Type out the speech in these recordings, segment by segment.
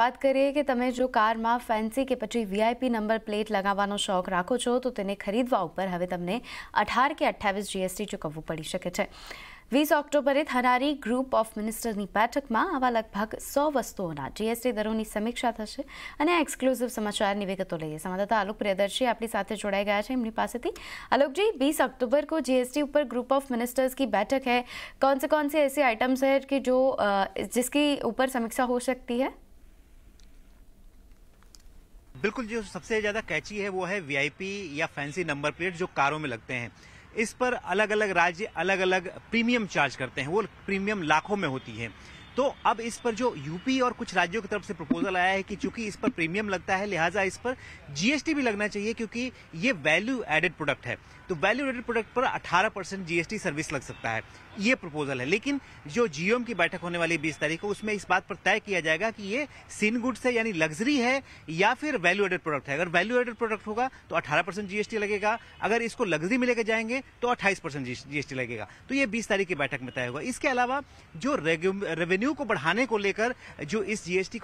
बात करिए कि तुम्हें जो कार में फैंसी केपटी वीआईपी नंबर प्लेट लगवाने शौक रखो छो तो तेने खरीदवा ऊपर હવે તમને 18 કે 28 जीएसटी ચૂકવો પડી શકે છે 20 ઓક્ટોબરે થરારી ગ્રુપ ઓફ મિનિસ્ટર્સ ની બેઠક માં આવા લગભગ 100 વસ્તુઓ ના जीएसटी दरों ની સમીક્ષા થશે અને આ એક્સક્લુઝિવ સમાચાર નિવેદતો ਲਈ સમાધાતા આલોક પ્રედაશી આપની સાથે જોડાય ગયા છે એમની પાસેથી આલોકજી 20 ઓક્ટોબર કો जीएसटी ઉપર ગ્રુપ ઓફ મિનિસ્ટર્સ ની બેઠક હે કонસે કонસે એસે આઈટમસ હે કે જો જિસકી ઉપર સમીક્ષા હો سکتی છે बिल्कुल जो सबसे ज़्यादा कैची है वो है वीआईपी या फैंसी नंबर प्लेट जो कारों में लगते हैं इस पर अलग अलग राज्य अलग अलग प्रीमियम चार्ज करते हैं वो प्रीमियम लाखों में होती है तो अब इस पर जो यूपी और कुछ राज्यों की तरफ से प्रपोजल आया है कि चूंकि इस पर प्रीमियम लगता है लिहाजा इस पर जीएसटी भी लगना चाहिए क्योंकि ये वैल्यू एडेड प्रोडक्ट है तो वैल्यू एडेड प्रोडक्ट पर 18 परसेंट जीएसटी सर्विस लग सकता है ये प्रपोजल है लेकिन जो जीओम की बैठक होने वाली बीस तारीख को उसमें इस बात पर तय किया जाएगा कि ये सीन गुड्स है यानी लग्जरी है या फिर वैल्यू एडेड प्रोडक्ट है अगर वैल्यू एडेड प्रोडक्ट होगा तो अठारह परसेंट जीएसटी लगेगा अगर इसको लग्जरी में लेकर जाएंगे तो अट्ठाईस परसेंट जीएसटी लगेगा तो ये बीस तारीख की बैठक में तय होगा इसके अलावा जो रेवेन्यू रेवेन्यू को बढ़ाने को लेकर जो इस जीएसटी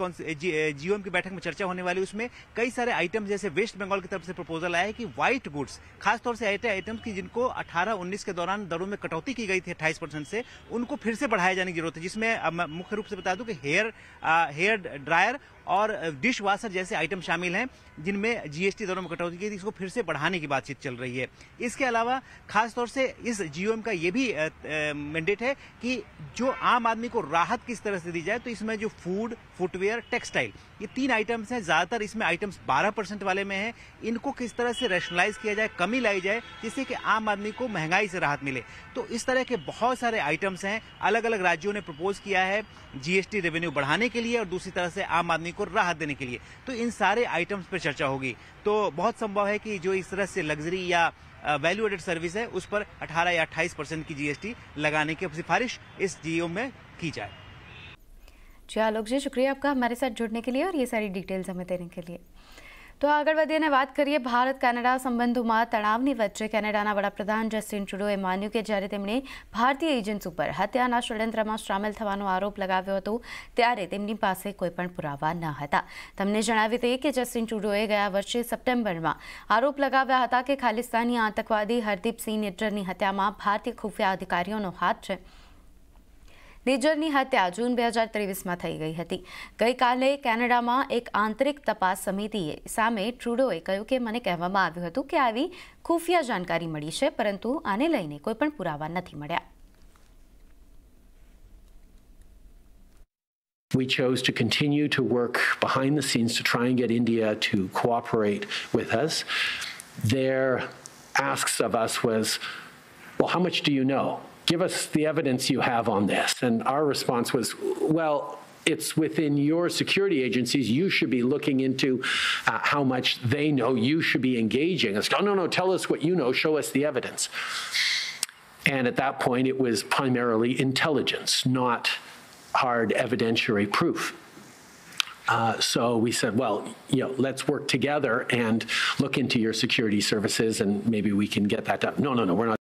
जीओएम की बैठक में चर्चा होने वाली उसमें कई सारे आइटम्स जैसे वेस्ट बंगाल की तरफ से प्रपोजल आया है कि व्हाइट गुड्स खासतौर से ऐसे आइटम की जिनको अठारह उन्नीस के दौरान दरों में कटौती की गई थी अट्ठाईस परसेंट से उनको फिर से बढ़ाया जाने की जरूरत है जिसमें मुख्य रूप से बता दूं कि हेयर हेयर ड्रायर और डिश वाशर जैसे आइटम शामिल हैं जिनमें जीएसटी दरों में कटौती की थी इसको फिर से बढ़ाने की बातचीत चल रही है इसके अलावा खासतौर से इस जीओएम का ये भी मैंडेट है कि जो आम आदमी को राहत किस तरह से दी जाए तो इसमें जो फूड फुटवेयर टेक्सटाइल ये तीन आइटम्स हैं ज़्यादातर इसमें आइटम्स बारह परसेंट वाले में हैं इनको किस तरह से रेशनलाइज किया जाए कमी लाई जाए जिससे कि आम आदमी को महंगाई से राहत मिले तो इस तरह के बहुत सारे आइटम्स हैं अलग अलग राज्यों ने प्रपोज किया है जीएसटी रेवेन्यू बढ़ाने के लिए और दूसरी तरह से आम आदमी आदमी को राहत देने के लिए तो इन सारे आइटम्स पर चर्चा होगी तो बहुत संभव है कि जो इस तरह से लग्जरी या वैल्यू एडेड सर्विस है उस पर 18 या 28 परसेंट की जीएसटी लगाने की सिफारिश इस जीओ में की जाए जी आलोक हाँ, जी शुक्रिया आपका हमारे साथ जुड़ने के लिए और ये सारी डिटेल्स हमें देने के लिए તો આગળ વધીને વાત કરીએ ભારત કેનેડા સંબંધોમાં તણાવની વચ્ચે કેનેડાના વડાપ્રધાન જસ્ટિન ટચુડોએ માન્યુ કે જારે તેમણે ભારતીય એજન્ટ્સ ઉપર હત્યાના શિલેન્દ્રમાં સામેલ થવાનો આરોપ લગાવ્યો હતો ત્યારે તેમની પાસે કોઈ પણ પુરાવા ન હતા તમને જણાવી દઈએ કે જસ્ટિન ટચુડોએ ગયા વર્ષે સપ્ટેમ્બરમાં આરોપ લગાવ્યા હતા કે ખાલિસ્તાની આતંકવાદી હર્દીપ સિંહ હત્યામાં ભારતીય ખુફિયા અધિકારીઓનો હાથ છે નેજરની હત્યા જૂન બે હજાર થઈ ગઈ હતી ગઈકાલે કેનેડામાં એક આંતરિક તપાસ સમિતિએ સામે ટ્રુડોએ કહ્યું કે મને કહેવામાં આવ્યું હતું કે આવી ખુફિયા જાણકારી મળી છે પરંતુ આને લઈને કોઈપણ પુરાવા નથી મળ્યા We chose to continue to work behind the scenes to try and get India to cooperate with us. Their asks of us was, well, how much do you know? give us the evidence you have on this. And our response was, well, it's within your security agencies. You should be looking into uh, how much they know. You should be engaging. It's, no, oh, no, no, tell us what you know. Show us the evidence. And at that point, it was primarily intelligence, not hard evidentiary proof. Uh, so we said, well, you know, let's work together and look into your security services, and maybe we can get that done. No, no, no, we're not.